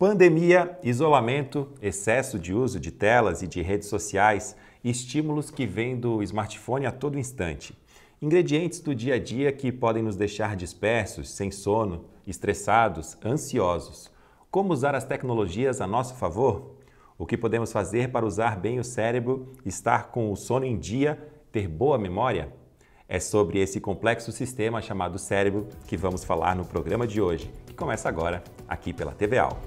Pandemia, isolamento, excesso de uso de telas e de redes sociais, estímulos que vêm do smartphone a todo instante. Ingredientes do dia a dia que podem nos deixar dispersos, sem sono, estressados, ansiosos. Como usar as tecnologias a nosso favor? O que podemos fazer para usar bem o cérebro, estar com o sono em dia, ter boa memória? É sobre esse complexo sistema chamado cérebro que vamos falar no programa de hoje, que começa agora aqui pela TVAL.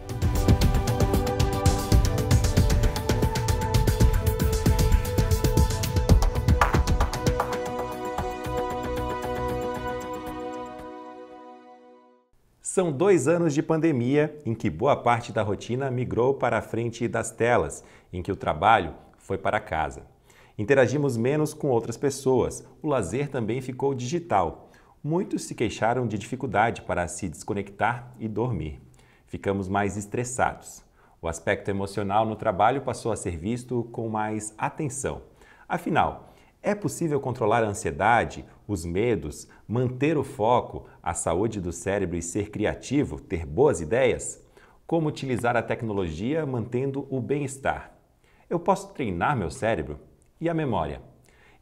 São dois anos de pandemia em que boa parte da rotina migrou para a frente das telas, em que o trabalho foi para casa. Interagimos menos com outras pessoas, o lazer também ficou digital. Muitos se queixaram de dificuldade para se desconectar e dormir. Ficamos mais estressados. O aspecto emocional no trabalho passou a ser visto com mais atenção. Afinal, é possível controlar a ansiedade, os medos, manter o foco, a saúde do cérebro e ser criativo, ter boas ideias? Como utilizar a tecnologia mantendo o bem-estar? Eu posso treinar meu cérebro? e a memória,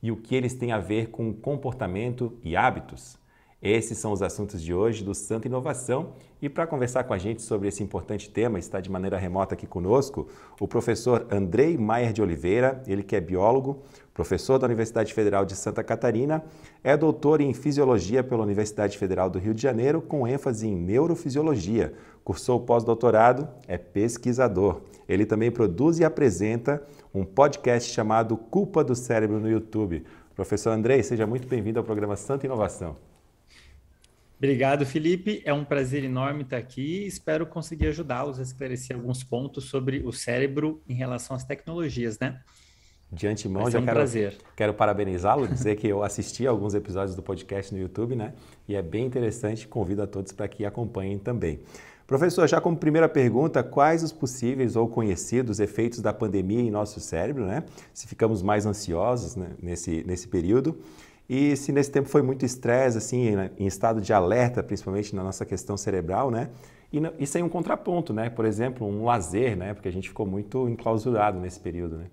e o que eles têm a ver com comportamento e hábitos. Esses são os assuntos de hoje do Santa Inovação. E para conversar com a gente sobre esse importante tema, está de maneira remota aqui conosco o professor Andrei Maier de Oliveira, ele que é biólogo, professor da Universidade Federal de Santa Catarina, é doutor em fisiologia pela Universidade Federal do Rio de Janeiro, com ênfase em neurofisiologia. Cursou pós-doutorado, é pesquisador. Ele também produz e apresenta um podcast chamado Culpa do Cérebro no YouTube. Professor Andrei, seja muito bem-vindo ao programa Santa Inovação. Obrigado, Felipe. É um prazer enorme estar aqui. Espero conseguir ajudá-los a esclarecer alguns pontos sobre o cérebro em relação às tecnologias, né? De antemão, já um quero, prazer. quero parabenizá-lo, dizer que eu assisti alguns episódios do podcast no YouTube, né? E é bem interessante. Convido a todos para que acompanhem também. Professor, já como primeira pergunta, quais os possíveis ou conhecidos efeitos da pandemia em nosso cérebro, né? Se ficamos mais ansiosos né? nesse, nesse período e se nesse tempo foi muito estresse, assim, em estado de alerta, principalmente na nossa questão cerebral, né? E, e sem um contraponto, né? Por exemplo, um lazer, né? Porque a gente ficou muito enclausurado nesse período, né?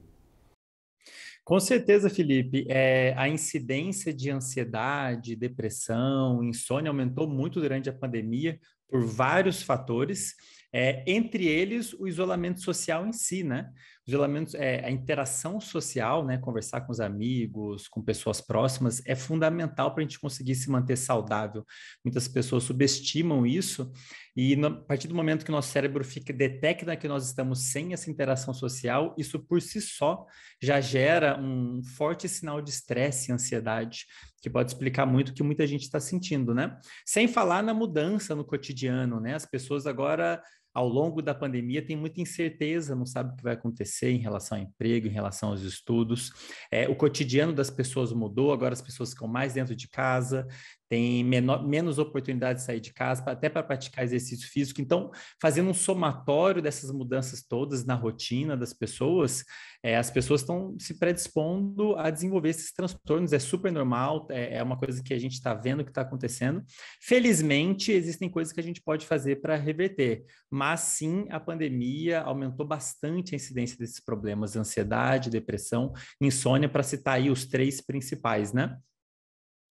Com certeza, Felipe. É, a incidência de ansiedade, depressão, insônia aumentou muito durante a pandemia, por vários fatores, é, entre eles o isolamento social em si, né? O isolamento, é, a interação social, né? Conversar com os amigos, com pessoas próximas, é fundamental para a gente conseguir se manter saudável. Muitas pessoas subestimam isso e no, a partir do momento que o nosso cérebro fica detecta que nós estamos sem essa interação social, isso por si só já gera um forte sinal de estresse e ansiedade que pode explicar muito o que muita gente está sentindo, né? Sem falar na mudança no cotidiano, né? As pessoas agora, ao longo da pandemia, têm muita incerteza, não sabe o que vai acontecer em relação ao emprego, em relação aos estudos. É, o cotidiano das pessoas mudou, agora as pessoas ficam mais dentro de casa, tem menor, menos oportunidade de sair de casa, até para praticar exercício físico. Então, fazendo um somatório dessas mudanças todas na rotina das pessoas, é, as pessoas estão se predispondo a desenvolver esses transtornos. É super normal, é, é uma coisa que a gente está vendo que está acontecendo. Felizmente, existem coisas que a gente pode fazer para reverter, mas sim, a pandemia aumentou bastante a incidência desses problemas, ansiedade, depressão, insônia, para citar aí os três principais, né?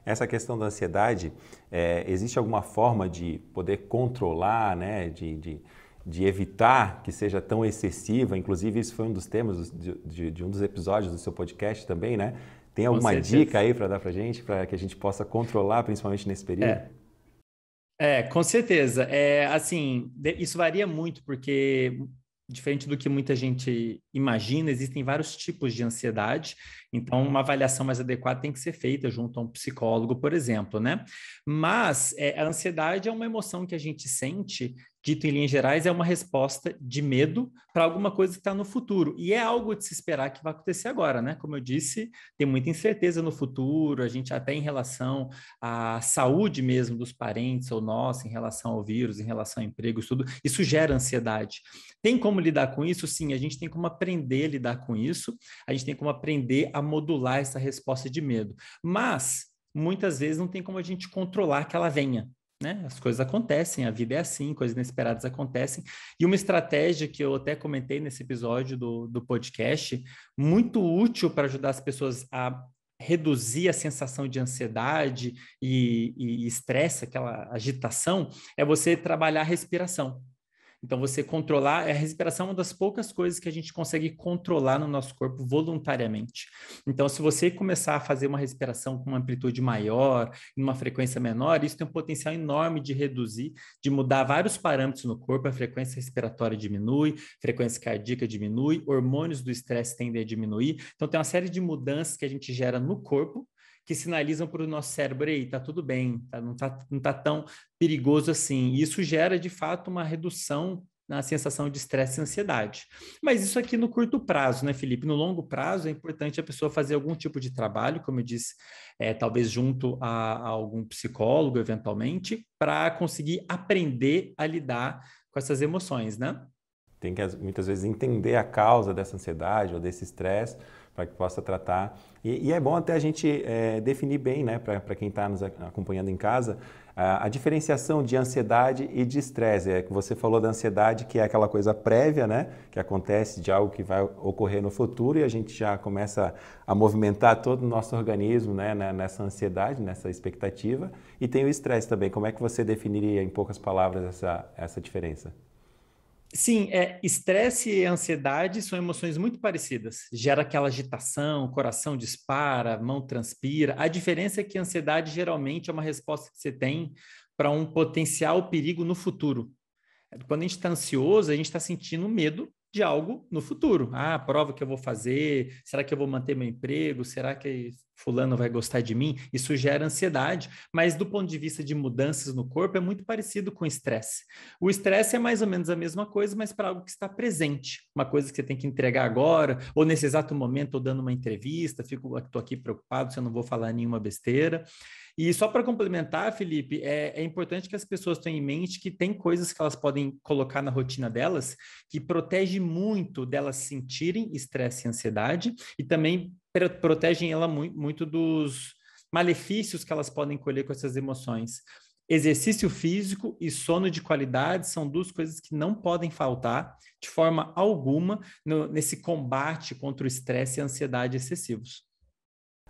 Essa questão da ansiedade, é, existe alguma forma de poder controlar, né, de, de, de, evitar que seja tão excessiva? Inclusive, isso foi um dos temas de, de um dos episódios do seu podcast também, né? Tem alguma dica aí para dar para gente, para que a gente possa controlar, principalmente nesse período? É. É, com certeza. É, assim, isso varia muito, porque diferente do que muita gente imagina, existem vários tipos de ansiedade, então uma avaliação mais adequada tem que ser feita junto a um psicólogo, por exemplo, né? Mas é, a ansiedade é uma emoção que a gente sente dito em linhas gerais, é uma resposta de medo para alguma coisa que está no futuro. E é algo de se esperar que vai acontecer agora, né? Como eu disse, tem muita incerteza no futuro, a gente até em relação à saúde mesmo dos parentes ou nós, em relação ao vírus, em relação a emprego, tudo, isso gera ansiedade. Tem como lidar com isso? Sim, a gente tem como aprender a lidar com isso, a gente tem como aprender a modular essa resposta de medo. Mas muitas vezes não tem como a gente controlar que ela venha né? As coisas acontecem, a vida é assim, coisas inesperadas acontecem. E uma estratégia que eu até comentei nesse episódio do, do podcast, muito útil para ajudar as pessoas a reduzir a sensação de ansiedade e estresse, aquela agitação, é você trabalhar a respiração. Então, você controlar, é a respiração é uma das poucas coisas que a gente consegue controlar no nosso corpo voluntariamente. Então, se você começar a fazer uma respiração com uma amplitude maior, numa frequência menor, isso tem um potencial enorme de reduzir, de mudar vários parâmetros no corpo, a frequência respiratória diminui, frequência cardíaca diminui, hormônios do estresse tendem a diminuir. Então, tem uma série de mudanças que a gente gera no corpo que sinalizam para o nosso cérebro, aí, tá tudo bem, tá, não, tá, não tá tão perigoso assim. E isso gera, de fato, uma redução na sensação de estresse e ansiedade. Mas isso aqui no curto prazo, né, Felipe? No longo prazo, é importante a pessoa fazer algum tipo de trabalho, como eu disse, é, talvez junto a, a algum psicólogo, eventualmente, para conseguir aprender a lidar com essas emoções, né? Tem que muitas vezes entender a causa dessa ansiedade ou desse estresse para que possa tratar. E, e, é bom até a gente é, definir bem, né, para quem está nos acompanhando em casa, a, a, diferenciação de ansiedade e de estresse. É que você falou da ansiedade, que é aquela coisa prévia, né, que acontece de algo que vai ocorrer no futuro e a gente já começa a movimentar todo o nosso organismo, né, né nessa ansiedade, nessa expectativa. E tem o estresse também. Como é que você definiria, em poucas palavras, essa, essa diferença? Sim, é estresse e ansiedade são emoções muito parecidas. Gera aquela agitação, o coração dispara, mão transpira. A diferença é que a ansiedade geralmente é uma resposta que você tem para um potencial perigo no futuro. Quando a gente está ansioso, a gente está sentindo medo de algo no futuro. Ah, a prova que eu vou fazer, será que eu vou manter meu emprego? Será que fulano vai gostar de mim? Isso gera ansiedade, mas do ponto de vista de mudanças no corpo é muito parecido com estresse. O estresse é mais ou menos a mesma coisa, mas para algo que está presente, uma coisa que você tem que entregar agora, ou nesse exato momento, ou dando uma entrevista, fico estou aqui preocupado se eu não vou falar nenhuma besteira. E só para complementar, Felipe, é, é, importante que as pessoas tenham em mente que tem coisas que elas podem colocar na rotina delas que protege muito delas sentirem estresse e ansiedade e também protegem ela muito, muito dos malefícios que elas podem colher com essas emoções. Exercício físico e sono de qualidade são duas coisas que não podem faltar de forma alguma no, nesse combate contra o estresse e a ansiedade excessivos.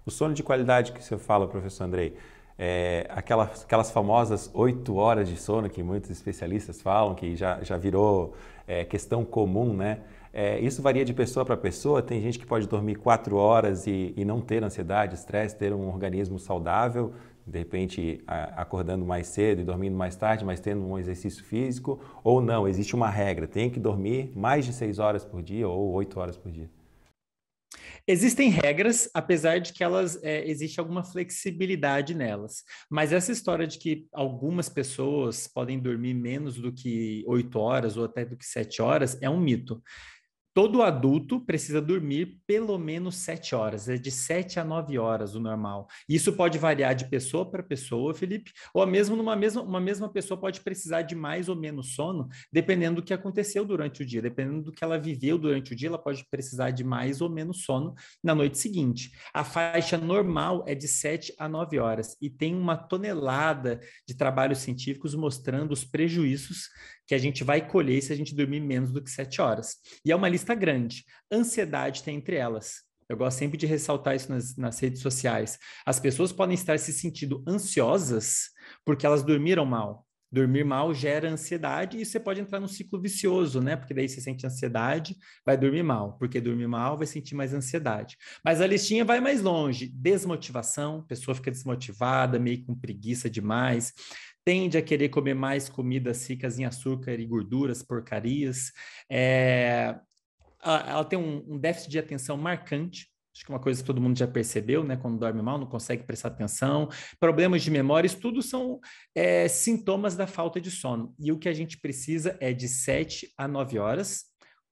O sono de qualidade que você fala, professor Andrei, é, aquelas, aquelas famosas oito horas de sono que muitos especialistas falam, que já, já virou é, questão comum, né? É, isso varia de pessoa para pessoa. Tem gente que pode dormir quatro horas e, e não ter ansiedade, estresse, ter um organismo saudável, de repente a, acordando mais cedo e dormindo mais tarde, mas tendo um exercício físico. Ou não, existe uma regra: tem que dormir mais de seis horas por dia ou oito horas por dia. Existem regras, apesar de que elas é, existe alguma flexibilidade nelas. Mas essa história de que algumas pessoas podem dormir menos do que oito horas ou até do que sete horas é um mito. Todo adulto precisa dormir pelo menos 7 horas, é de 7 a 9 horas o normal. Isso pode variar de pessoa para pessoa, Felipe, ou mesmo numa mesma, uma mesma pessoa pode precisar de mais ou menos sono, dependendo do que aconteceu durante o dia, dependendo do que ela viveu durante o dia, ela pode precisar de mais ou menos sono na noite seguinte. A faixa normal é de 7 a 9 horas e tem uma tonelada de trabalhos científicos mostrando os prejuízos que a gente vai colher se a gente dormir menos do que sete horas. E é uma lista grande. Ansiedade tem entre elas. Eu gosto sempre de ressaltar isso nas, nas, redes sociais. As pessoas podem estar se sentindo ansiosas porque elas dormiram mal. Dormir mal gera ansiedade e você pode entrar num ciclo vicioso, né? Porque daí você sente ansiedade, vai dormir mal. Porque dormir mal vai sentir mais ansiedade. Mas a listinha vai mais longe. Desmotivação, pessoa fica desmotivada, meio com preguiça demais tende a querer comer mais comidas ricas em açúcar e gorduras, porcarias. É, ela tem um, um déficit de atenção marcante, Acho que é uma coisa que todo mundo já percebeu, né? Quando dorme mal, não consegue prestar atenção. Problemas de memória, isso tudo são é, sintomas da falta de sono. E o que a gente precisa é de 7 a 9 horas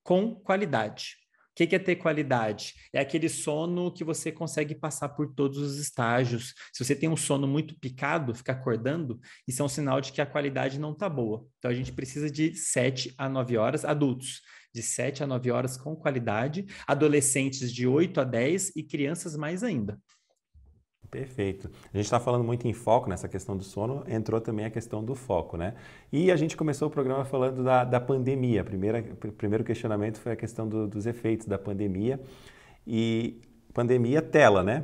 com qualidade que, que é ter qualidade? É aquele sono que você consegue passar por todos os estágios. Se você tem um sono muito picado, fica acordando, isso é um sinal de que a qualidade não está boa. Então a gente precisa de 7 a 9 horas adultos de 7 a 9 horas com qualidade, adolescentes de 8 a 10 e crianças mais ainda. Perfeito. A gente está falando muito em foco nessa questão do sono, entrou também a questão do foco, né? E a gente começou o programa falando da, da pandemia. primeira, o primeiro questionamento foi a questão do, dos efeitos da pandemia. E pandemia, tela, né?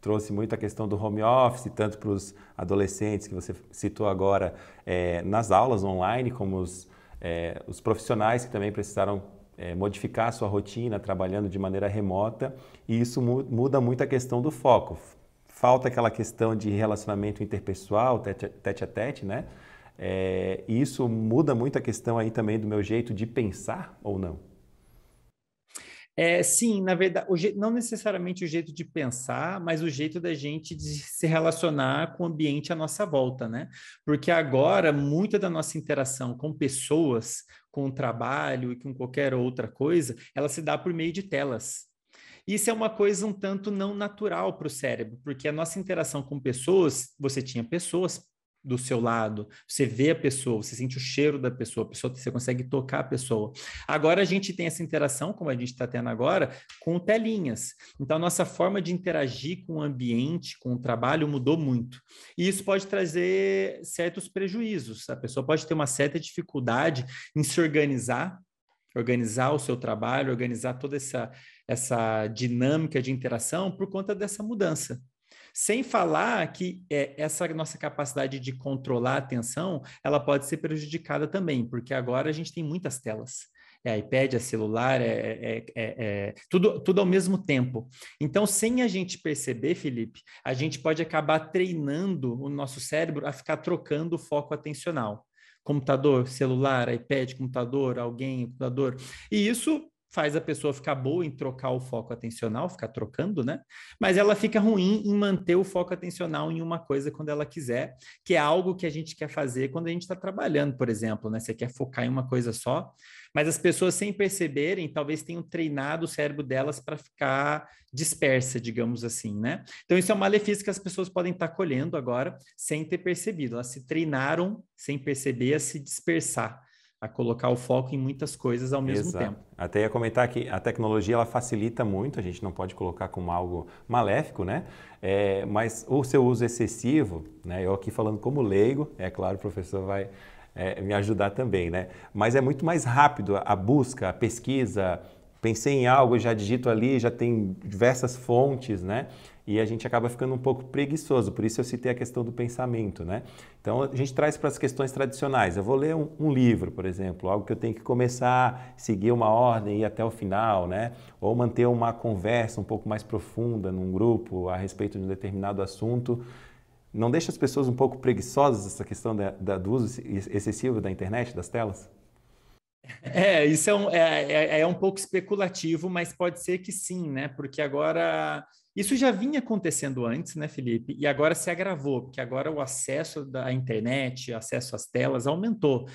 Trouxe muito a questão do home office, tanto para os adolescentes que você citou agora é, nas aulas online, como os, é, os profissionais que também precisaram é, modificar a sua rotina trabalhando de maneira remota. E isso muda muito a questão do foco falta aquela questão de relacionamento interpessoal, tete, a tete, né? É, isso muda muito a questão aí também do meu jeito de pensar ou não? É, sim, na verdade, je... não necessariamente o jeito de pensar, mas o jeito da gente de se relacionar com o ambiente à nossa volta, né? Porque agora, muita da nossa interação com pessoas, com o trabalho e com qualquer outra coisa, ela se dá por meio de telas. Isso é uma coisa um tanto não natural para o cérebro, porque a nossa interação com pessoas, você tinha pessoas do seu lado, você vê a pessoa, você sente o cheiro da pessoa, pessoa, você consegue tocar a pessoa. Agora a gente tem essa interação, como a gente está tendo agora, com telinhas. Então, a nossa forma de interagir com o ambiente, com o trabalho, mudou muito. E isso pode trazer certos prejuízos. A pessoa pode ter uma certa dificuldade em se organizar, organizar o seu trabalho, organizar toda essa essa dinâmica de interação por conta dessa mudança. Sem falar que é, essa nossa capacidade de controlar a atenção, ela pode ser prejudicada também, porque agora a gente tem muitas telas é iPad, é celular, é, é, é, é tudo, tudo ao mesmo tempo. Então, sem a gente perceber, Felipe, a gente pode acabar treinando o nosso cérebro a ficar trocando o foco atencional. Computador, celular, iPad, computador, alguém, computador. E isso faz a pessoa ficar boa em trocar o foco atencional, ficar trocando, né? Mas ela fica ruim em manter o foco atencional em uma coisa quando ela quiser, que é algo que a gente quer fazer quando a gente está trabalhando, por exemplo, né? Você quer focar em uma coisa só, mas as pessoas sem perceberem, talvez tenham treinado o cérebro delas para ficar dispersa, digamos assim, né? Então isso é um malefício que as pessoas podem estar tá colhendo agora sem ter percebido. Elas se treinaram sem perceber a se dispersar a colocar o foco em muitas coisas ao mesmo Exato. tempo. Até ia comentar que a tecnologia ela facilita muito, a gente não pode colocar como algo maléfico, né? É, mas o seu uso excessivo, né? Eu aqui falando como leigo, é claro, o professor vai é, me ajudar também, né? Mas é muito mais rápido a busca, a pesquisa. Pensei em algo, já digito ali, já tem diversas fontes, né? e a gente acaba ficando um pouco preguiçoso. Por isso eu citei a questão do pensamento, né? Então a gente traz para as questões tradicionais. Eu vou ler um, um, livro, por exemplo, algo que eu tenho que começar, seguir uma ordem e ir até o final, né? Ou manter uma conversa um pouco mais profunda num grupo a respeito de um determinado assunto. Não deixa as pessoas um pouco preguiçosas essa questão da, da, do uso excessivo da internet, das telas? É, isso é um, é, é, é um pouco especulativo, mas pode ser que sim, né? Porque agora isso já vinha acontecendo antes, né, Felipe? E agora se agravou, porque agora o acesso à internet, acesso às telas aumentou.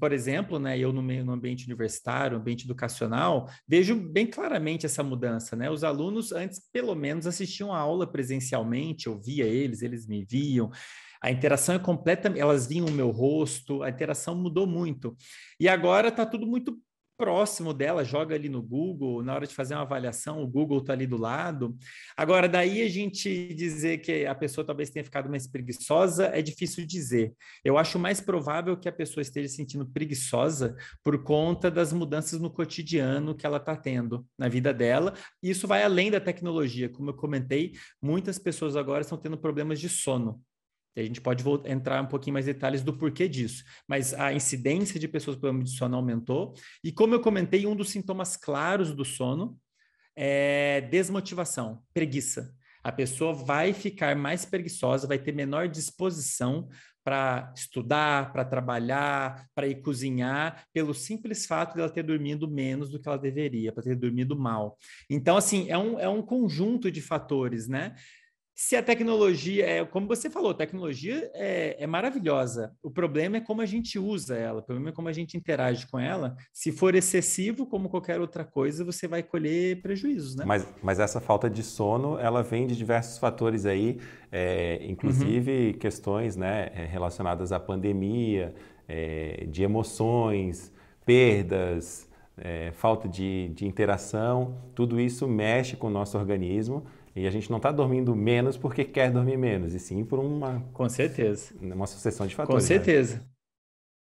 Por exemplo, né, eu no meio no ambiente universitário, ambiente educacional, vejo bem claramente essa mudança, né? Os alunos antes pelo menos assistiam a aula presencialmente, eu via eles, eles me viam. A interação é completa, elas vinham o meu rosto, a interação mudou muito. E agora está tudo muito próximo dela, joga ali no Google, na hora de fazer uma avaliação, o Google está ali do lado. Agora, daí a gente dizer que a pessoa talvez tenha ficado mais preguiçosa é difícil dizer. Eu acho mais provável que a pessoa esteja se sentindo preguiçosa por conta das mudanças no cotidiano que ela está tendo na vida dela. Isso vai além da tecnologia, como eu comentei, muitas pessoas agora estão tendo problemas de sono. E a gente pode voltar, entrar um pouquinho mais detalhes do porquê disso. Mas a incidência de pessoas com problema de sono aumentou. E como eu comentei, um dos sintomas claros do sono é desmotivação, preguiça. A pessoa vai ficar mais preguiçosa, vai ter menor disposição para estudar, para trabalhar, para ir cozinhar, pelo simples fato dela ela ter dormido menos do que ela deveria, para ter dormido mal. Então, assim, é um, é um conjunto de fatores, né? se a tecnologia, é, como você falou, a tecnologia é, é, maravilhosa. O problema é como a gente usa ela, o problema é como a gente interage com ela. Se for excessivo, como qualquer outra coisa, você vai colher prejuízos, né? Mas, mas essa falta de sono, ela vem de diversos fatores aí, é, inclusive uhum. questões né, é, relacionadas à pandemia, é, de emoções, perdas, é, falta de, de interação. Tudo isso mexe com o nosso organismo e a gente não está dormindo menos porque quer dormir menos, e sim por uma. Com certeza. Uma sucessão de fatores. Com né? certeza. Né?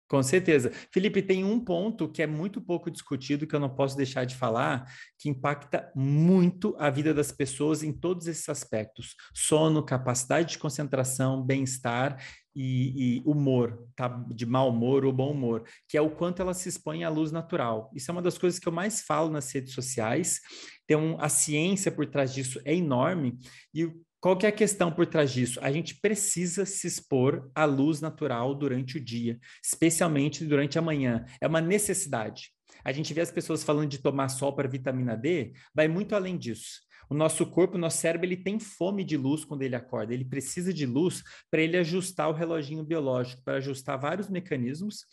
Com certeza. Felipe, tem um ponto que é muito pouco discutido, que eu não posso deixar de falar, que impacta muito a vida das pessoas em todos esses aspectos: sono, capacidade de concentração, bem-estar e, e, humor, tá? De mau humor ou bom humor, que é o quanto ela se expõe à luz natural. Isso é uma das coisas que eu mais falo nas redes sociais. Então, a ciência por trás disso é enorme. E qual que é a questão por trás disso? A gente precisa se expor à luz natural durante o dia, especialmente durante a manhã. É uma necessidade. A gente vê as pessoas falando de tomar sol para vitamina D, vai muito além disso o nosso corpo, o nosso cérebro, ele tem fome de luz quando ele acorda, ele precisa de luz para ele ajustar o reloginho biológico, para ajustar vários mecanismos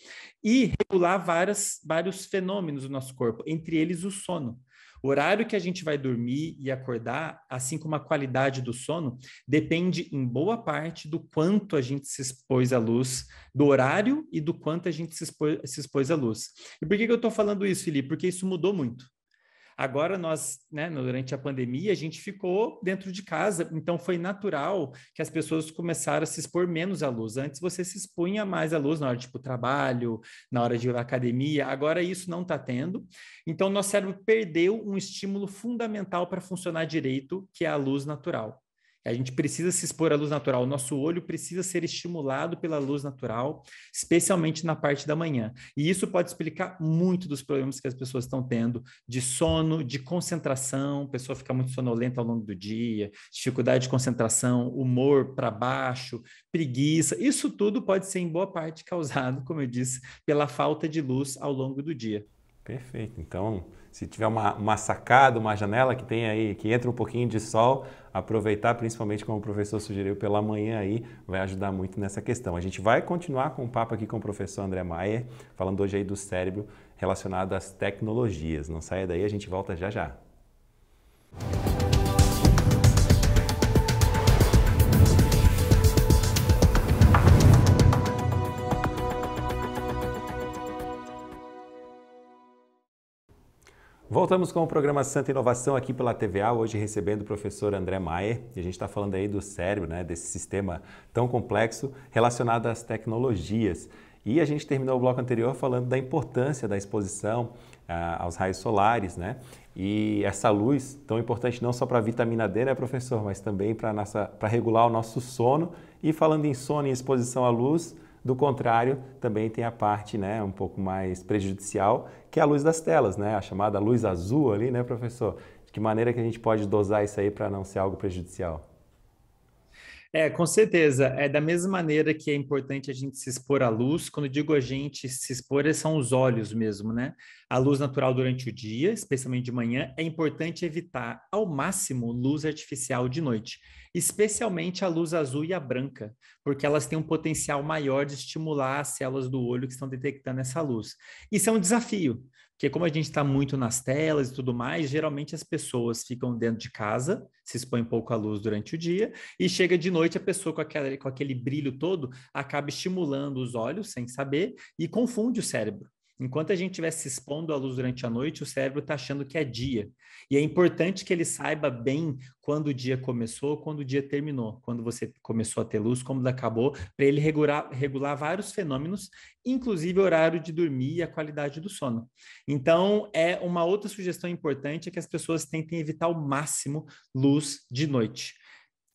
e regular várias, vários fenômenos do nosso corpo, entre eles o sono. O horário que a gente vai dormir e acordar, assim como a qualidade do sono, depende em boa parte do quanto a gente se expôs à luz, do horário e do quanto a gente se expôs, se expôs à luz. E por que, que eu estou falando isso, Felipe? Porque isso mudou muito. Agora nós, né, durante a pandemia, a gente ficou dentro de casa, então foi natural que as pessoas começaram a se expor menos à luz. Antes você se expunha mais à luz na hora de tipo, trabalho, na hora de ir academia. Agora isso não está tendo. Então nosso cérebro perdeu um estímulo fundamental para funcionar direito, que é a luz natural. A gente precisa se expor à luz natural. O nosso olho precisa ser estimulado pela luz natural, especialmente na parte da manhã. E isso pode explicar muito dos problemas que as pessoas estão tendo de sono, de concentração. A pessoa fica muito sonolenta ao longo do dia, dificuldade de concentração, humor para baixo, preguiça. Isso tudo pode ser, em boa parte, causado, como eu disse, pela falta de luz ao longo do dia. Perfeito. Então, se tiver uma, uma sacada, uma janela que tem aí, que entra um pouquinho de sol, aproveitar, principalmente como o professor sugeriu pela manhã aí, vai ajudar muito nessa questão. A gente vai continuar com o um papo aqui com o professor André Maier, falando hoje aí do cérebro relacionado às tecnologias. Não saia daí, a gente volta já já. Voltamos com o programa Santa Inovação aqui pela TVA, hoje recebendo o professor André Maier. E a gente está falando aí do cérebro, né, desse sistema tão complexo relacionado às tecnologias. E a gente terminou o bloco anterior falando da importância da exposição ah, aos raios solares, né? E essa luz tão importante não só para a vitamina D, né, professor, mas também para regular o nosso sono. E falando em sono e exposição à luz, do contrário, também tem a parte né, um pouco mais prejudicial, que é a luz das telas, né? a chamada luz azul ali, né, professor? De que maneira que a gente pode dosar isso aí para não ser algo prejudicial? É, com certeza. É da mesma maneira que é importante a gente se expor à luz. Quando digo a gente se expor, são os olhos mesmo, né? A luz natural durante o dia, especialmente de manhã, é importante evitar ao máximo luz artificial de noite especialmente a luz azul e a branca, porque elas têm um potencial maior de estimular as células do olho que estão detectando essa luz. Isso é um desafio, porque como a gente está muito nas telas e tudo mais, geralmente as pessoas ficam dentro de casa, se expõem pouco à luz durante o dia, e chega de noite a pessoa com, aquela, com aquele brilho todo acaba estimulando os olhos sem saber e confunde o cérebro. Enquanto a gente estiver se expondo à luz durante a noite, o cérebro está achando que é dia. E é importante que ele saiba bem quando o dia começou, quando o dia terminou, quando você começou a ter luz, quando acabou, para ele regular, regular vários fenômenos, inclusive o horário de dormir e a qualidade do sono. Então, é uma outra sugestão importante é que as pessoas tentem evitar ao máximo luz de noite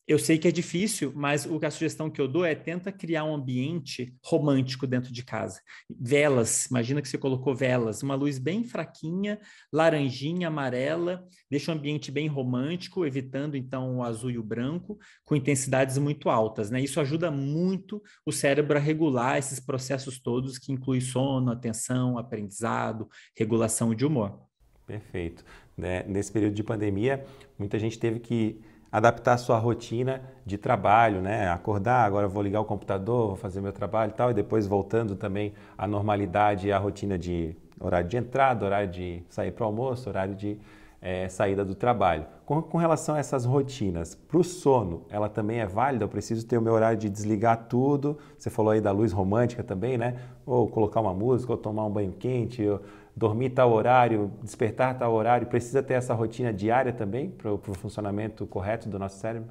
eu sei que é difícil, mas a sugestão que eu dou é tenta criar um ambiente romântico dentro de casa. Velas, imagina que você colocou velas, uma luz bem fraquinha, laranjinha, amarela, deixa um ambiente bem romântico, evitando então o azul e o branco, com intensidades muito altas. Né? Isso ajuda muito o cérebro a regular esses processos todos que incluem sono, atenção, aprendizado, regulação de humor. Perfeito. Né? Nesse período de pandemia, muita gente teve que adaptar a sua rotina de trabalho, né? Acordar, agora vou ligar o computador, vou fazer meu trabalho e tal, e depois voltando também à normalidade à rotina de horário de entrada, horário de sair para o almoço, horário de é, saída do trabalho. Com, com, relação a essas rotinas, para o sono, ela também é válida? Eu preciso ter o meu horário de desligar tudo. Você falou aí da luz romântica também, né? Ou colocar uma música, ou tomar um banho quente, ou dormir tal horário, despertar tal horário, precisa ter essa rotina diária também para o funcionamento correto do nosso cérebro?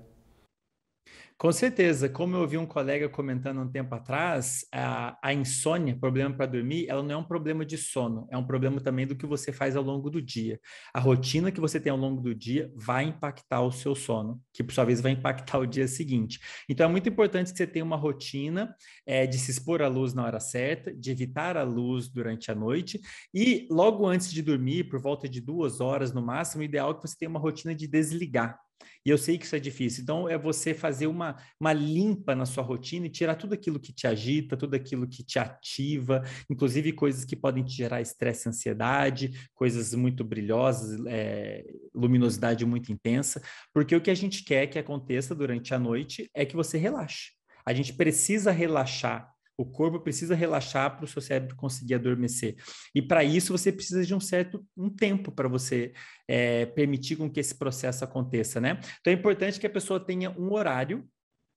Com certeza, como eu ouvi um colega comentando um tempo atrás, a, a insônia, problema para dormir, ela não é um problema de sono, é um problema também do que você faz ao longo do dia. A rotina que você tem ao longo do dia vai impactar o seu sono, que por sua vez vai impactar o dia seguinte. Então é muito importante que você tenha uma rotina é, de se expor à luz na hora certa, de evitar a luz durante a noite e logo antes de dormir, por volta de duas horas no máximo, o ideal é que você tenha uma rotina de desligar e eu sei que isso é difícil. Então, é você fazer uma, uma limpa na sua rotina e tirar tudo aquilo que te agita, tudo aquilo que te ativa, inclusive coisas que podem te gerar estresse, ansiedade, coisas muito brilhosas, é, luminosidade muito intensa, porque o que a gente quer que aconteça durante a noite é que você relaxe. A gente precisa relaxar o corpo precisa relaxar para o seu cérebro conseguir adormecer. E para isso você precisa de um certo um tempo para você é, permitir com que esse processo aconteça, né? Então é importante que a pessoa tenha um horário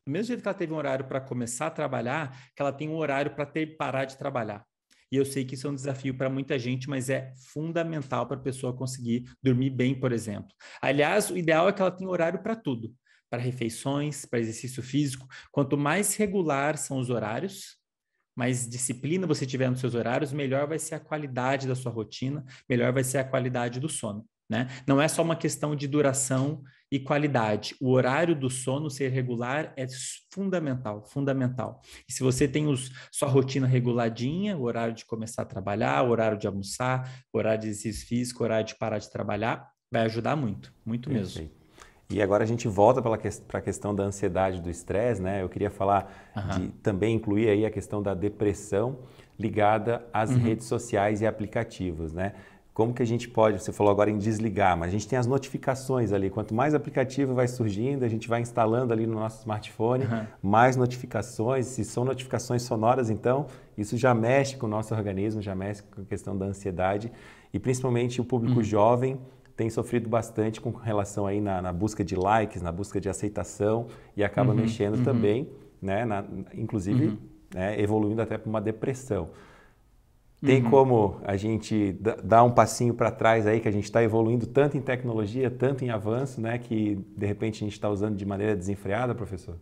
do mesmo jeito que ela teve um horário para começar a trabalhar, que ela tem um horário para ter parar de trabalhar. E eu sei que isso é um desafio para muita gente, mas é fundamental para a pessoa conseguir dormir bem, por exemplo. Aliás, o ideal é que ela tenha horário para tudo, para refeições, para exercício físico. Quanto mais regular são os horários, mais disciplina você tiver nos seus horários, melhor vai ser a qualidade da sua rotina, melhor vai ser a qualidade do sono. Né? Não é só uma questão de duração e qualidade. O horário do sono ser regular é fundamental, fundamental. E se você tem os, sua rotina reguladinha, o horário de começar a trabalhar, o horário de almoçar, o horário de exercício físico, o horário de parar de trabalhar, vai ajudar muito, muito mesmo. E agora a gente volta para que, a questão da ansiedade, do estresse, né? Eu queria falar uhum. de também incluir aí a questão da depressão ligada às uhum. redes sociais e aplicativos, né? Como que a gente pode, você falou agora em desligar, mas a gente tem as notificações ali. Quanto mais aplicativo vai surgindo, a gente vai instalando ali no nosso smartphone, uhum. mais notificações. Se são notificações sonoras, então, isso já mexe com o nosso organismo, já mexe com a questão da ansiedade. E principalmente o público uhum. jovem tem sofrido bastante com relação aí na, na busca de likes, na busca de aceitação e acaba uhum, mexendo uhum. também, né, na, inclusive uhum. né, evoluindo até para uma depressão. Tem uhum. como a gente dar um passinho para trás aí, que a gente está evoluindo tanto em tecnologia, tanto em avanço, né, que de repente a gente está usando de maneira desenfreada, professor?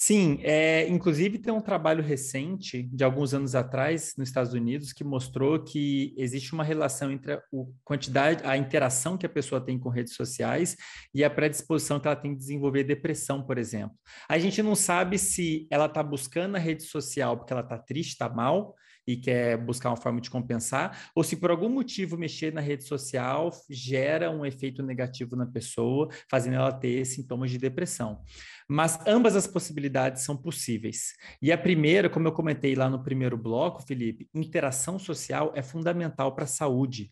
Sim, é, inclusive tem um trabalho recente, de alguns anos atrás, nos Estados Unidos, que mostrou que existe uma relação entre a, quantidade, a interação que a pessoa tem com redes sociais e a predisposição que ela tem de desenvolver depressão, por exemplo. A gente não sabe se ela está buscando a rede social porque ela está triste, está mal, e quer buscar uma forma de compensar, ou se por algum motivo mexer na rede social gera um efeito negativo na pessoa, fazendo ela ter sintomas de depressão. Mas ambas as possibilidades são possíveis. E a primeira, como eu comentei lá no primeiro bloco, Felipe, interação social é fundamental para a saúde.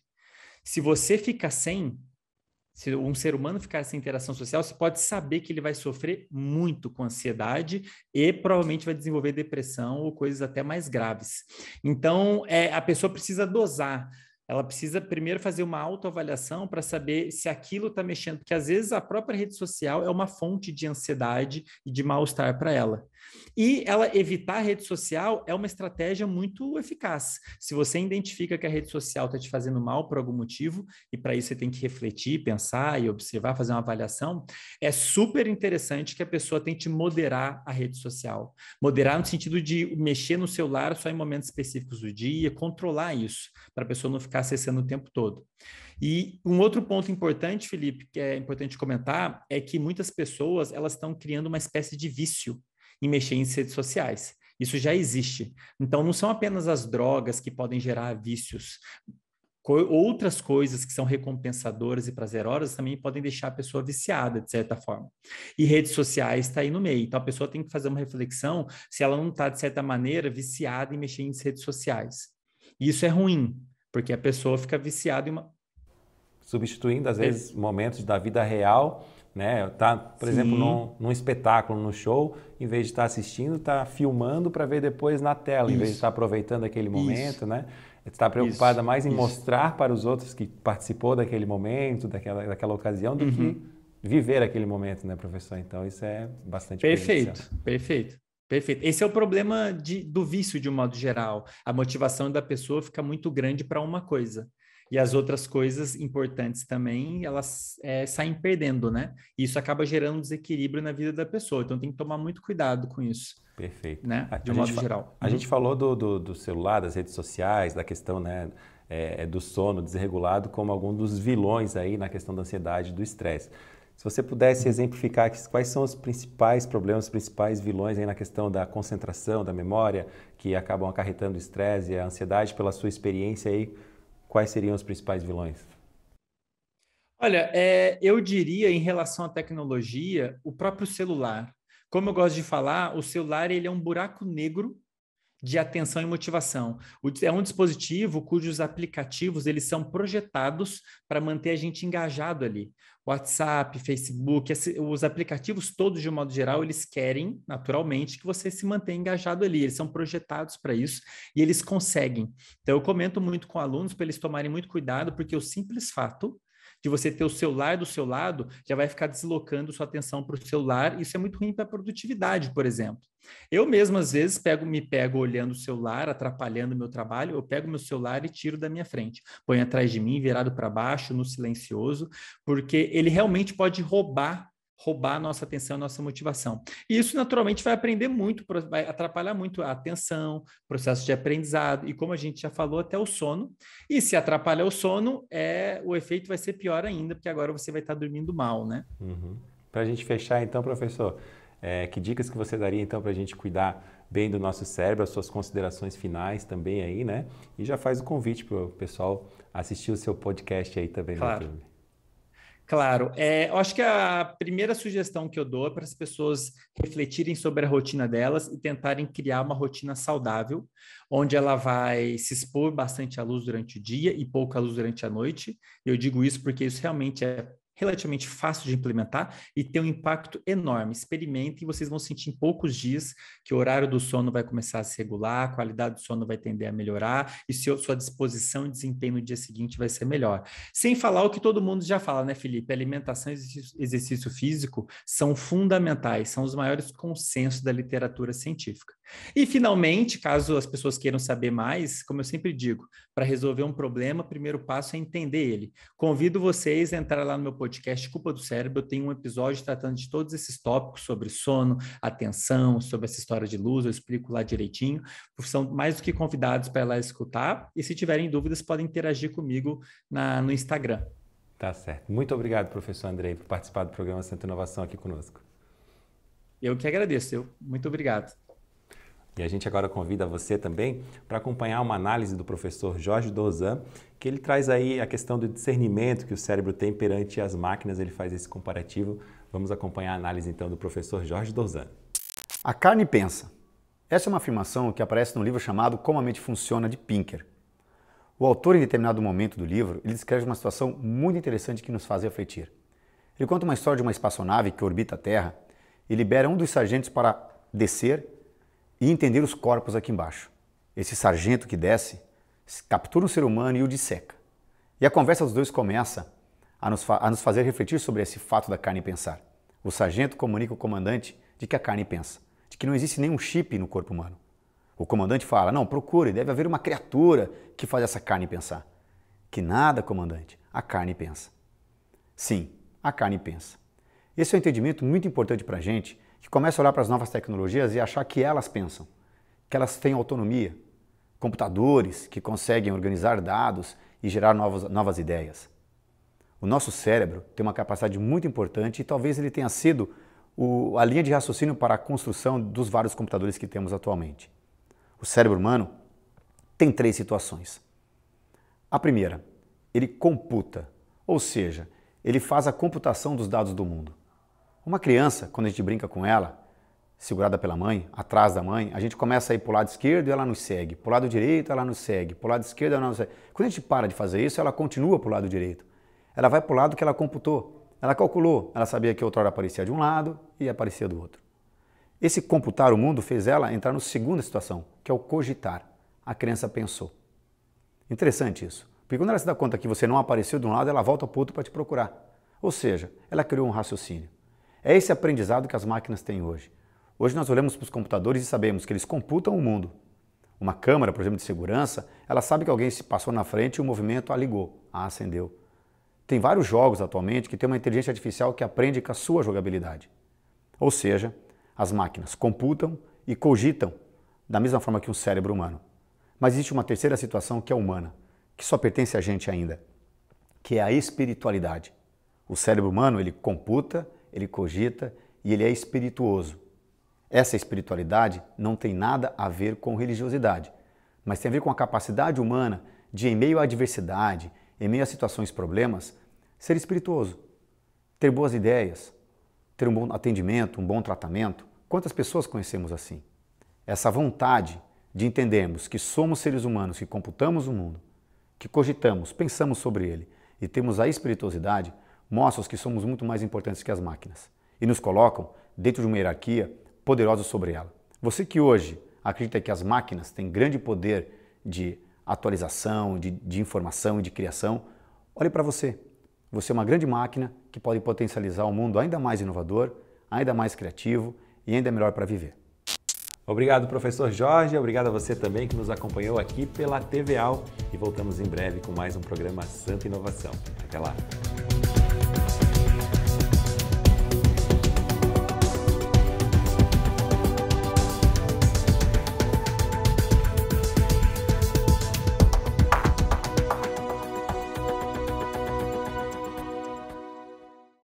Se você fica sem, se um ser humano ficar sem interação social, você pode saber que ele vai sofrer muito com ansiedade e provavelmente vai desenvolver depressão ou coisas até mais graves. Então, é, a pessoa precisa dosar. Ela precisa primeiro fazer uma autoavaliação para saber se aquilo está mexendo, porque às vezes a própria rede social é uma fonte de ansiedade e de mal-estar para ela. E ela evitar a rede social é uma estratégia muito eficaz. Se você identifica que a rede social está te fazendo mal por algum motivo, e para isso você tem que refletir, pensar e observar, fazer uma avaliação, é super interessante que a pessoa tente moderar a rede social. Moderar no sentido de mexer no celular só em momentos específicos do dia, controlar isso, para a pessoa não ficar acessando o tempo todo. E um outro ponto importante, Felipe, que é importante comentar, é que muitas pessoas elas estão criando uma espécie de vício e mexer em redes sociais. Isso já existe. Então, não são apenas as drogas que podem gerar vícios. Co outras coisas que são recompensadoras e prazerosas também podem deixar a pessoa viciada, de certa forma. E redes sociais está aí no meio. Então, a pessoa tem que fazer uma reflexão se ela não está, de certa maneira, viciada em mexer em redes sociais. E isso é ruim, porque a pessoa fica viciada em uma. Substituindo, às é. vezes, momentos da vida real né? Tá, por Sim. exemplo, num, num, espetáculo, no show, em vez de estar tá assistindo, tá filmando para ver depois na tela, Isso. em vez de estar tá aproveitando aquele momento, Isso. né? Está preocupada Isso. mais em mostrar para os outros que participou daquele momento, daquela, daquela ocasião, do uhum. que viver aquele momento, né, professor? Então, isso é bastante Perfeito, perfeito. Perfeito. Esse é o problema de, do vício de um modo geral. A motivação da pessoa fica muito grande para uma coisa. E as outras coisas importantes também, elas é, saem perdendo, né? E isso acaba gerando um desequilíbrio na vida da pessoa. Então tem que tomar muito cuidado com isso. Perfeito. Né? De um modo geral. A gente uhum. falou do, do, do, celular, das redes sociais, da questão né, é, é, do sono desregulado como algum dos vilões aí na questão da ansiedade e do estresse. Se você pudesse uhum. exemplificar quais são os principais problemas, os principais vilões aí na questão da concentração, da memória, que acabam acarretando o estresse e a ansiedade pela sua experiência aí, quais seriam os principais vilões? Olha, é, eu diria em relação à tecnologia, o próprio celular. Como eu gosto de falar, o celular ele é um buraco negro de atenção e motivação. É um dispositivo cujos aplicativos eles são projetados para manter a gente engajado ali. WhatsApp, Facebook, os aplicativos todos de um modo geral, eles querem naturalmente que você se mantenha engajado ali. Eles são projetados para isso e eles conseguem. Então eu comento muito com alunos para eles tomarem muito cuidado, porque o simples fato de você ter o celular do seu lado, já vai ficar deslocando sua atenção para o celular. Isso é muito ruim para a produtividade, por exemplo. Eu mesmo, às vezes, pego, me pego olhando o celular, atrapalhando o meu trabalho, eu pego meu celular e tiro da minha frente. Põe atrás de mim, virado para baixo, no silencioso, porque ele realmente pode roubar roubar a nossa atenção, a nossa motivação. E isso naturalmente vai aprender muito, vai atrapalhar muito a atenção, processo de aprendizado e como a gente já falou até o sono. E se atrapalha o sono, é o efeito vai ser pior ainda, porque agora você vai estar dormindo mal, né? Uhum. Para a gente fechar, então, professor, é, que dicas que você daria então para a gente cuidar bem do nosso cérebro, as suas considerações finais também aí, né? E já faz o convite para o pessoal assistir o seu podcast aí também né, claro. no YouTube. Claro, é, eu acho que a primeira sugestão que eu dou é para as pessoas refletirem sobre a rotina delas e tentarem criar uma rotina saudável, onde ela vai se expor bastante à luz durante o dia e pouca luz durante a noite. Eu digo isso porque isso realmente é relativamente fácil de implementar e tem um impacto enorme. Experimentem e vocês vão sentir em poucos dias que o horário do sono vai começar a se regular, a qualidade do sono vai tender a melhorar e sua disposição e desempenho no dia seguinte vai ser melhor. Sem falar o que todo mundo já fala, né, Felipe? Alimentação e exercício físico são fundamentais, são os maiores consensos da literatura científica. E, finalmente, caso as pessoas queiram saber mais, como eu sempre digo, para resolver um problema, o primeiro passo é entender ele. Convido vocês a entrar lá no meu podcast podcast Culpa do Cérebro, eu tenho um episódio tratando de todos esses tópicos sobre sono, atenção, sobre essa história de luz, eu explico lá direitinho. São mais do que convidados para lá escutar. E se tiverem dúvidas, podem interagir comigo na, no Instagram. Tá certo. Muito obrigado, professor Andrei, por participar do programa Centro Inovação aqui conosco. Eu que agradeço. Eu, muito obrigado. E a gente agora convida você também para acompanhar uma análise do professor Jorge Dozan, que ele traz aí a questão do discernimento que o cérebro tem perante as máquinas, ele faz esse comparativo. Vamos acompanhar a análise então do professor Jorge Dozan. A carne pensa. Essa é uma afirmação que aparece no livro chamado Como a Mente Funciona, de Pinker. O autor, em determinado momento do livro, ele descreve uma situação muito interessante que nos faz refletir. Ele conta uma história de uma espaçonave que orbita a Terra e libera um dos sargentos para descer e entender os corpos aqui embaixo. Esse sargento que desce captura um ser humano e o disseca. E a conversa dos dois começa a nos, a nos fazer refletir sobre esse fato da carne pensar. O sargento comunica ao comandante de que a carne pensa, de que não existe nenhum chip no corpo humano. O comandante fala: não, procure, deve haver uma criatura que faz essa carne pensar. Que nada, comandante, a carne pensa. Sim, a carne pensa. Esse é um entendimento muito importante para a gente que começa a olhar para as novas tecnologias e achar que elas pensam, que elas têm autonomia. Computadores que conseguem organizar dados e gerar novas novas ideias. O nosso cérebro tem uma capacidade muito importante e talvez ele tenha sido o, a linha de raciocínio para a construção dos vários computadores que temos atualmente. O cérebro humano tem três situações. A primeira, ele computa, ou seja, ele faz a computação dos dados do mundo. Uma criança, quando a gente brinca com ela, segurada pela mãe, atrás da mãe, a gente começa a ir para o lado esquerdo e ela nos segue, para o lado direito ela nos segue, para o lado esquerdo ela nos segue. Quando a gente para de fazer isso, ela continua para o lado direito. Ela vai para o lado que ela computou, ela calculou, ela sabia que outra hora aparecia de um lado e aparecia do outro. Esse computar o mundo fez ela entrar na segunda situação, que é o cogitar. A criança pensou. Interessante isso, porque quando ela se dá conta que você não apareceu de um lado, ela volta para o outro para te procurar. Ou seja, ela criou um raciocínio. É esse aprendizado que as máquinas têm hoje. Hoje nós olhamos para os computadores e sabemos que eles computam o mundo. Uma câmera, por exemplo, de segurança, ela sabe que alguém se passou na frente e o movimento a ligou, a acendeu. Tem vários jogos atualmente que tem uma inteligência artificial que aprende com a sua jogabilidade. Ou seja, as máquinas computam e cogitam da mesma forma que um cérebro humano. Mas existe uma terceira situação que é humana, que só pertence a gente ainda, que é a espiritualidade. O cérebro humano, ele computa, ele cogita e ele é espirituoso. Essa espiritualidade não tem nada a ver com religiosidade, mas tem a ver com a capacidade humana de, em meio à adversidade, em meio a situações problemas, ser espirituoso, ter boas ideias, ter um bom atendimento, um bom tratamento. Quantas pessoas conhecemos assim? Essa vontade de entendermos que somos seres humanos, que computamos o mundo, que cogitamos, pensamos sobre ele e temos a espirituosidade mostram que somos muito mais importantes que as máquinas e nos colocam dentro de uma hierarquia poderosa sobre ela. Você que hoje acredita que as máquinas têm grande poder de atualização, de, de informação e de criação, olhe para você. Você é uma grande máquina que pode potencializar um mundo ainda mais inovador, ainda mais criativo e ainda melhor para viver. Obrigado, professor Jorge. Obrigado a você também que nos acompanhou aqui pela TVAL. E voltamos em breve com mais um programa Santa Inovação. Até lá!